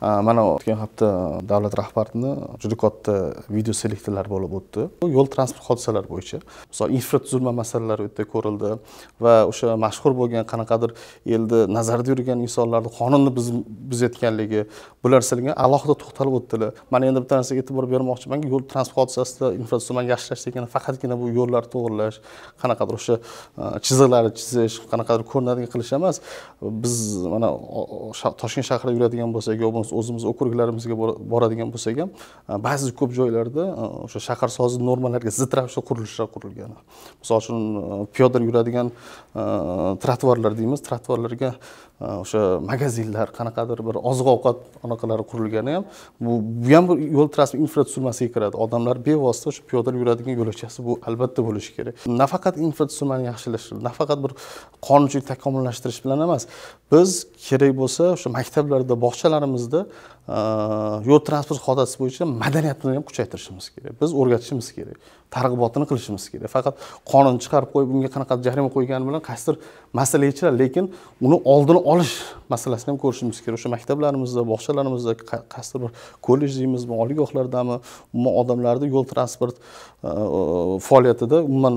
Э, mana o'tgan hafta davlat rahbarini juda katta video selektorlar bo'lib o'tdi yo'l transport hodisalari bo'yicha misol infratuzilma masalalari u yerda ko'rildi va o'sha mashhur bo'lgan qanaqadir elni nazarda yurgan insonlarni qonunni buzayotganligi bular narsalarga alohida to'xtalib o'tdilar mana endi bitta narsaga e'tibor bermoqchimanki yo'l transport hodisasida infratuzilmani yaxshilash degani faqatgina bu yo'llarni to'g'irlash qanaqadir o'sha e, chiziqlarni chizish qanaqadir ko'rinadigan qilish emas biz mana toshkent shahrida yuradigan bo'lsak yo o'zimiz okruglarimizga boradigan bo'lsak ham e, ba'zi ko'p joylarda e, o'sha shaharsozi normalariga zid ravishda qurilishlar qurilgan misol uchun e, piyoda yuradigan тротуарlar deymiz тротуарlarga o'sha magazinlar qanaqadir bir oziq ovqat anaqalari qurilgani ham bu bu ham bir yo'l transport infratuzilmasiga kiradi odamlar bevosita o'sha piyodalar yuradigan yo'lakchasi bu albatta bo'lishi kerak nafaqat infratuzilmani yaxshilash nafaqat bir qonunchilik takomillashtirish bilan emas biz kerak bo'lsa o'sha maktablarda bog'chalarimizda Э, yo'l transport hodisasi bo'yicha madaniyatni ham kuchaytirishimiz kerak biz o'rgatishimiz kerak targ'ibotini qilishimiz kerak faqat qonun chiqarib qo'yib unga qanaqa jarima qo'ygani bilan qaysidir masala yechiladi lekin uni oldini olish masalasini ham ko'rishimiz kerak o'sha maktablarimizda bog'chalarimizda qaysidir bir kollej deymizmi oliygohlardami umuman odamlarni yo'l transport e, faoliyatida umuman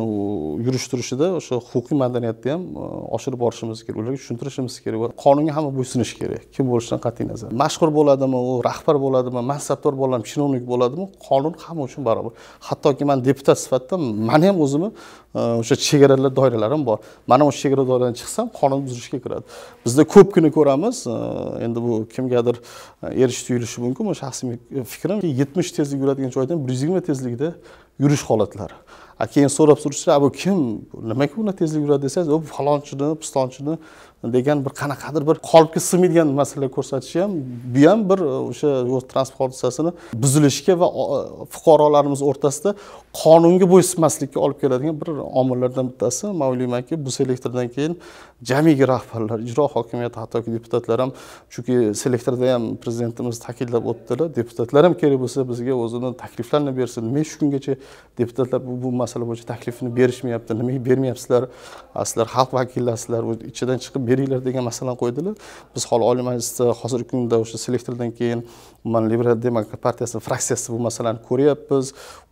yurish turishida o'sha huquqiy madaniyatni ham e, oshirib borishimiz kerak ularga tushuntirishimiz kerak va qonunga hamma bo'ysunishi kerak kim bo'lishidan qat'iy nazar mashhur bo'ladimi u rahbar bo'ladimi mansabdor bo'ladimi chinovnik bo'ladimi qonun hamma uchun barobar hattoki man deputat sifatida mani ham o'zimni e, o'sha chegaralar doiralarim bor man ham o'sha chegara doiradan chiqsam qonun buzilishga kiradi bizda ko'pgina ko'ramiz e, endi bu kimgadir e, erish tuyulishi mumkin bu shaxsiy fikrim yetmish tezlik yuradigan joydan bir yuz yigirma tezlikda yurish holatlari keyin so'rab surishsa bu kim nimaga bunday tezlik yuradi desangiz u falonchini pistonchini degan bir qanaqadir bir qolipga sig'maydigan masalalar ko'rsatishi ham bu ham bir e, o'sha yo'l transport hodisasini buzilishiga va e, fuqarolarimiz o'rtasida qonunga bo'ysunmaslikka olib keladigan bir omillardan bittasi man o'ylaymanki bu selektordan keyin jamiki rahbarlar ijro hokimiyati hattoki deputatlar ham chunki selektorda ham prezidentimiz ta'kidlab o'tdilar deputatlar ham kerak bo'lsa bizga o'zini takliflarini bersin men shu kungacha deputatlar bu, bu masala bo'yicha taklifini berishmayapti nimaga bermayapsizlar sizlar xalq vakillarsizlar ichidan chiqib beringlar degan masalani qo'ydilar biz hali oliy majlisda hozirgi kunda o'sha selektordan keyin mana liberal demokrat partiyasi fraksiyasi bu masalani ko'ryapmiz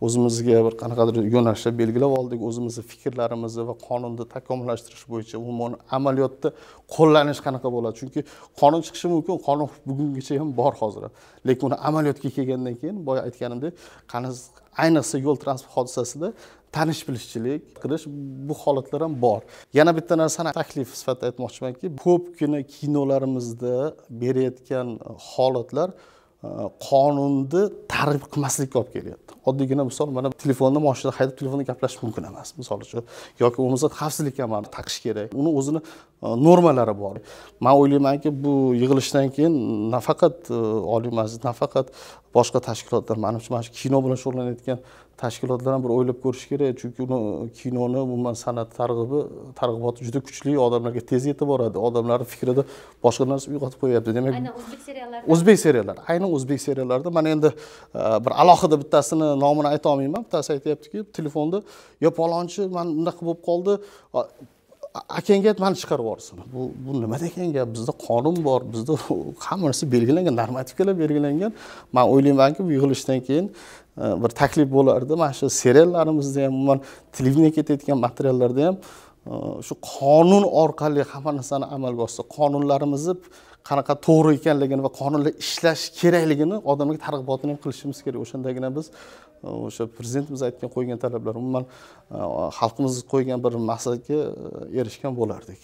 o'zimizga bir qanaqadir yo'nalishni belgilab oldik o'zimizni fikrlarimizni va qonunni takomillashtirish bo'yicha umuman amaliyotda qo'llanish qanaqa bo'ladi chunki qonun chiqishi mumkin qonun bugungacha ham bor hozir lekin uni amaliyotga kelgandan keyin boya aytganimdek ayniqsa yo'l transport hodisasida tanish bilishchilik qilish bu holatlar ham bor yana bitta narsani taklif sifatida aytmoqchimanki ko'pgina kinolarimizda berayotgan holatlar Э, qonunni targ'ib qilmaslikka olib kelyapti oddiygina misol mana telefonni moshinada haydab telefonda gaplashish mumkin emas misol uchun yoki bo'lmasa xavfsizlik kamarini taqish kerak uni o'zini e, normalari bor man o'ylaymanki bu yig'ilishdan keyin nafaqat e, oliy majlis nafaqat boshqa tashkilotlar manimcha mana shu kino bilan shug'ullanayotgan tashkilotlar ham bir o'ylab ko'rishi kerak chunki uni kinoni umuman san'at targ'ibi targ'iboti juda kuchli odamlarga tez yetib boradi odamlarni fikrida boshqa narsa uyg'otib qo'yyapti demak aynan o'zbek seriallari o'zbek seriallar aynan o'zbek seriallarida mana endi e, bir alohida bittasini nomini aytolmayman bittasi aytyaptiki telefonda yo palonchi man bunaqa bo'lib qoldi akangga ayt mani chiqarib yuborsin bu bu nima degan gap bizda qonun bor bizda hamma narsa belgilangan normativkalar belgilangan man o'ylaymanki bu yig'ilishdan keyin e, bir taklif bo'lardi mana shu seriallarimizda ham umuman televideniyaga ketayotgan materiallarda ham e, shu qonun orqali hamma narsani amalga oshsa qonunlarimizni qanaqa to'g'ri ekanligini va qonunlar ishlash kerakligini odamlarga targ'ibotini ham qilishimiz kerak o'shandagina biz e, o'sha prezidentimiz aytgan qo'ygan talablar umuman e, xalqimiz qo'ygan bir maqsadga e, erishgan bo'lardik